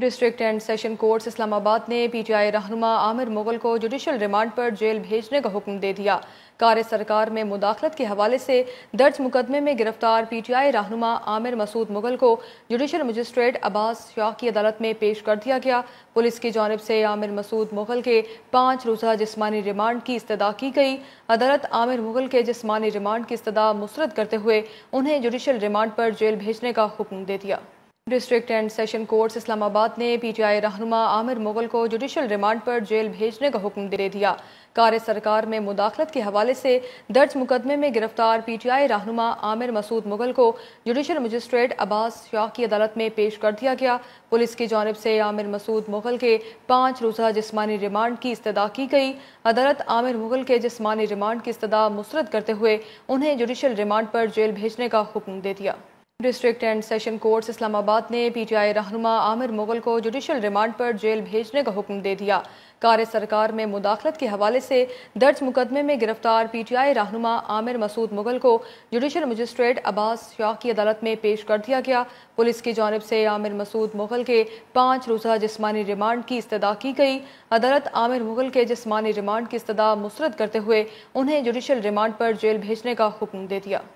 district and session court Islamabad ने PTI रहनुमा आमिर मुगल को जुडिशल रिमांड पर जेल भेजने का हुक्म दे दिया कार्य सरकार में मुदाखलत के हवाले से दर्ज मुकदमे में गिरफ्तार पीटीआई रहनुमा आमिर मसूद मुगल को जुडिशल मजिस्ट्रेट अब्बास शाह की अदालत में पेश कर दिया गया पुलिस की जानब से आमिर मसूद मुगल के पाँच रोज़ा जिसमानी रिमांड की इस्तः की गई अदालत आमिर मुगल के जिसमानी रिमांड की इस्तः मुस्रद करते हुए उन्हें जुडिशल रिमांड पर जेल भेजने का हुक्म दे दिया district and session court Islamabad ने पीटीआई रहनुमा आमिर मुगल को जुडिशल रिमांड पर जेल भेजने का हुक्म दे दिया कार सरकार में मुदाखलत के हवाले से दर्ज मुकदमे में गिरफ्तार पीटीआई रहनुमा आमिर मसूद मुगल को जुडिशल मजिस्ट्रेट अब्बास शाह की अदालत में पेश कर दिया गया पुलिस की जानब से आमिर मसूद मुगल के पाँच रोज़ा जिसमानी रिमांड की इस्तः की गई अदालत आमिर मुगल के जिसमानी रिमांड की इस्तः मुस्रद करते हुए उन्हें जुडिशल रिमांड पर जेल भेजने का हुक्म दे दिया district and session court Islamabad ने पीटीआई रहनुमा आमिर मुगल को जुडिशल रिमांड पर जेल भेजने का हुक्म दे दिया कार्य सरकार में मुदाखलत के हवाले से दर्ज मुकदमे में गिरफ्तार पीटीआई रहनुमा आमिर मसूद मुगल को जुडिशल मजिस्ट्रेट अब्बास शाह की अदालत में पेश कर दिया गया पुलिस की जानब से आमिर मसूद मुगल के पाँच रोज़ा जिसमानी रिमांड की इस्तः की गई अदालत आमिर मुगल के जिसमानी रिमांड की इस्तः मुस्रद करते हुए उन्हें जुडिशल रिमांड पर जेल भेजने का हुक्म दे दिया